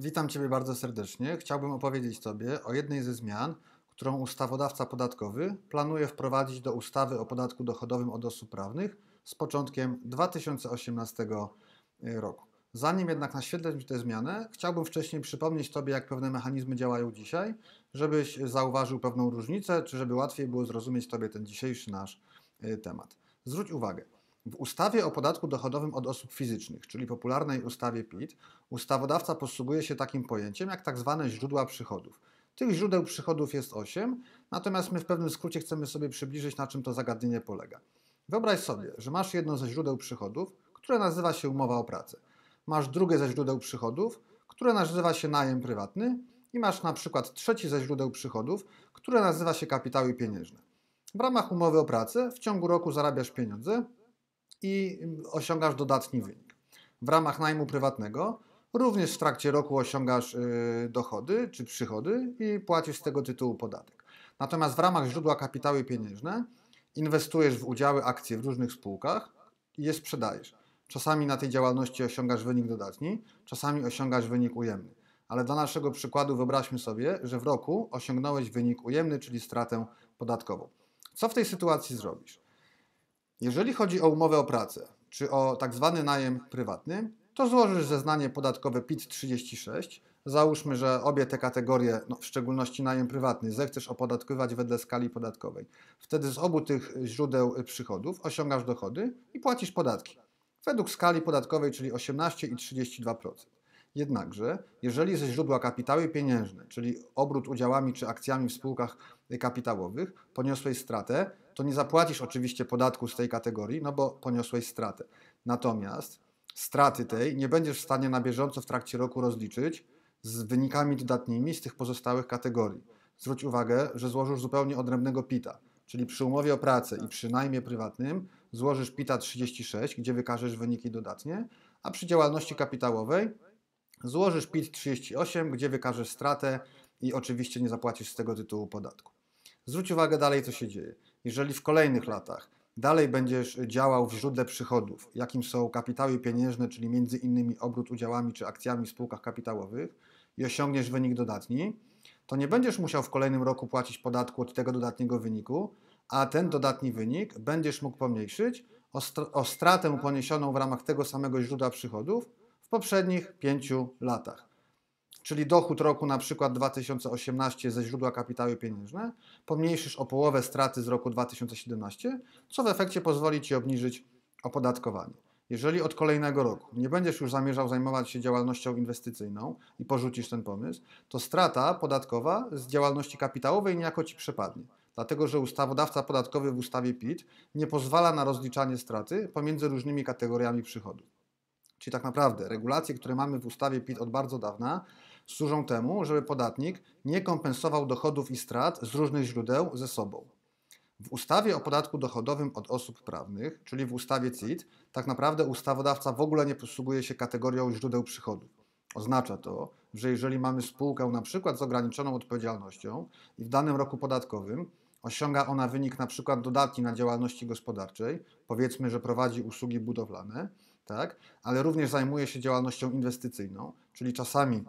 Witam Ciebie bardzo serdecznie. Chciałbym opowiedzieć Tobie o jednej ze zmian, którą ustawodawca podatkowy planuje wprowadzić do ustawy o podatku dochodowym od osób prawnych z początkiem 2018 roku. Zanim jednak naświetlę tę zmianę, chciałbym wcześniej przypomnieć Tobie, jak pewne mechanizmy działają dzisiaj, żebyś zauważył pewną różnicę, czy żeby łatwiej było zrozumieć Tobie ten dzisiejszy nasz e, temat. Zwróć uwagę, w ustawie o podatku dochodowym od osób fizycznych, czyli popularnej ustawie PIT, ustawodawca posługuje się takim pojęciem jak tzw. Tak źródła przychodów. Tych źródeł przychodów jest 8, natomiast my w pewnym skrócie chcemy sobie przybliżyć, na czym to zagadnienie polega. Wyobraź sobie, że masz jedno ze źródeł przychodów, które nazywa się umowa o pracę. Masz drugie ze źródeł przychodów, które nazywa się najem prywatny i masz na przykład trzeci ze źródeł przychodów, które nazywa się kapitały pieniężne. W ramach umowy o pracę w ciągu roku zarabiasz pieniądze, i osiągasz dodatni wynik. W ramach najmu prywatnego również w trakcie roku osiągasz y, dochody czy przychody i płacisz z tego tytułu podatek. Natomiast w ramach źródła kapitały pieniężne inwestujesz w udziały, akcje w różnych spółkach i je sprzedajesz. Czasami na tej działalności osiągasz wynik dodatni, czasami osiągasz wynik ujemny. Ale dla naszego przykładu wyobraźmy sobie, że w roku osiągnąłeś wynik ujemny, czyli stratę podatkową. Co w tej sytuacji zrobisz? Jeżeli chodzi o umowę o pracę, czy o tak zwany najem prywatny, to złożysz zeznanie podatkowe PIT 36. Załóżmy, że obie te kategorie, no w szczególności najem prywatny, zechcesz opodatkować wedle skali podatkowej. Wtedy z obu tych źródeł przychodów osiągasz dochody i płacisz podatki. Według skali podatkowej, czyli 18 i 32%. Jednakże, jeżeli ze źródła kapitały pieniężne, czyli obrót udziałami czy akcjami w spółkach kapitałowych, poniosłeś stratę, to nie zapłacisz oczywiście podatku z tej kategorii, no bo poniosłeś stratę. Natomiast straty tej nie będziesz w stanie na bieżąco w trakcie roku rozliczyć z wynikami dodatnimi z tych pozostałych kategorii. Zwróć uwagę, że złożysz zupełnie odrębnego PITA, czyli przy umowie o pracę i przy najmie prywatnym złożysz PITA 36, gdzie wykażesz wyniki dodatnie, a przy działalności kapitałowej złożysz PIT 38, gdzie wykażesz stratę i oczywiście nie zapłacisz z tego tytułu podatku. Zwróć uwagę dalej, co się dzieje jeżeli w kolejnych latach dalej będziesz działał w źródle przychodów, jakim są kapitały pieniężne, czyli między innymi obrót udziałami czy akcjami w spółkach kapitałowych i osiągniesz wynik dodatni, to nie będziesz musiał w kolejnym roku płacić podatku od tego dodatniego wyniku, a ten dodatni wynik będziesz mógł pomniejszyć o, str o stratę poniesioną w ramach tego samego źródła przychodów w poprzednich pięciu latach czyli dochód roku na przykład 2018 ze źródła kapitały pieniężne, pomniejszysz o połowę straty z roku 2017, co w efekcie pozwoli Ci obniżyć opodatkowanie. Jeżeli od kolejnego roku nie będziesz już zamierzał zajmować się działalnością inwestycyjną i porzucisz ten pomysł, to strata podatkowa z działalności kapitałowej niejako Ci przepadnie. Dlatego, że ustawodawca podatkowy w ustawie PIT nie pozwala na rozliczanie straty pomiędzy różnymi kategoriami przychodów. Czyli tak naprawdę regulacje, które mamy w ustawie PIT od bardzo dawna, służą temu, żeby podatnik nie kompensował dochodów i strat z różnych źródeł ze sobą. W ustawie o podatku dochodowym od osób prawnych, czyli w ustawie CIT, tak naprawdę ustawodawca w ogóle nie posługuje się kategorią źródeł przychodów. Oznacza to, że jeżeli mamy spółkę na przykład z ograniczoną odpowiedzialnością i w danym roku podatkowym osiąga ona wynik na przykład na działalności gospodarczej, powiedzmy, że prowadzi usługi budowlane, tak? ale również zajmuje się działalnością inwestycyjną, czyli czasami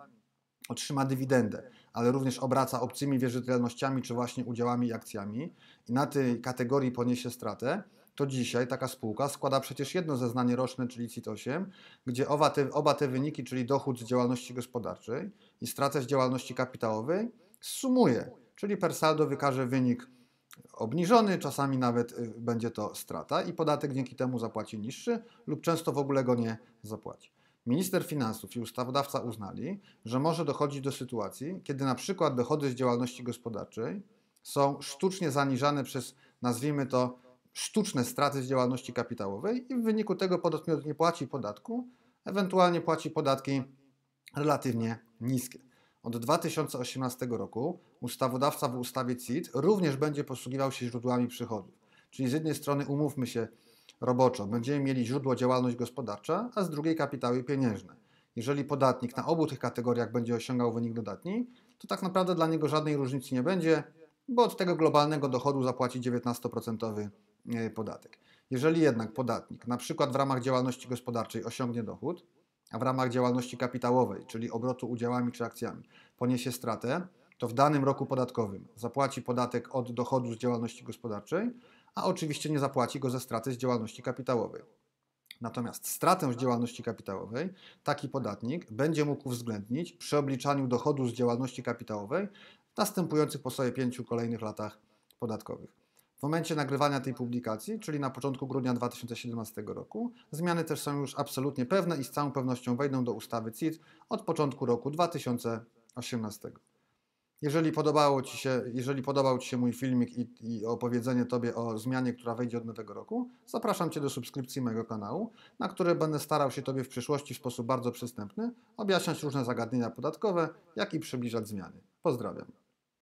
otrzyma dywidendę, ale również obraca obcymi wierzytelnościami czy właśnie udziałami i akcjami i na tej kategorii poniesie stratę, to dzisiaj taka spółka składa przecież jedno zeznanie roczne, czyli CIT-8, gdzie oba te, oba te wyniki, czyli dochód z działalności gospodarczej i stratę z działalności kapitałowej, sumuje, czyli per saldo wykaże wynik obniżony, czasami nawet y, będzie to strata i podatek dzięki temu zapłaci niższy lub często w ogóle go nie zapłaci. Minister finansów i ustawodawca uznali, że może dochodzić do sytuacji, kiedy na przykład dochody z działalności gospodarczej są sztucznie zaniżane przez, nazwijmy to, sztuczne straty z działalności kapitałowej i w wyniku tego podatnik nie płaci podatku, ewentualnie płaci podatki relatywnie niskie. Od 2018 roku ustawodawca w ustawie CIT również będzie posługiwał się źródłami przychodów. Czyli z jednej strony umówmy się roboczo, będziemy mieli źródło działalność gospodarcza, a z drugiej kapitały pieniężne. Jeżeli podatnik na obu tych kategoriach będzie osiągał wynik dodatni, to tak naprawdę dla niego żadnej różnicy nie będzie, bo od tego globalnego dochodu zapłaci 19% e, podatek. Jeżeli jednak podatnik, na przykład w ramach działalności gospodarczej, osiągnie dochód, a w ramach działalności kapitałowej, czyli obrotu udziałami czy akcjami, poniesie stratę, to w danym roku podatkowym zapłaci podatek od dochodu z działalności gospodarczej, a oczywiście nie zapłaci go ze straty z działalności kapitałowej. Natomiast stratę z działalności kapitałowej taki podatnik będzie mógł uwzględnić przy obliczaniu dochodu z działalności kapitałowej w następujących po sobie pięciu kolejnych latach podatkowych. W momencie nagrywania tej publikacji, czyli na początku grudnia 2017 roku, zmiany też są już absolutnie pewne i z całą pewnością wejdą do ustawy CIT od początku roku 2018. Jeżeli, podobało ci się, jeżeli podobał Ci się mój filmik i, i, opowiedzenie Tobie o zmianie, która wejdzie od nowego roku, zapraszam Cię do subskrypcji mojego kanału, na który będę starał się Tobie w przyszłości w sposób bardzo przystępny objaśniać różne zagadnienia podatkowe, jak i przybliżać zmiany. Pozdrawiam.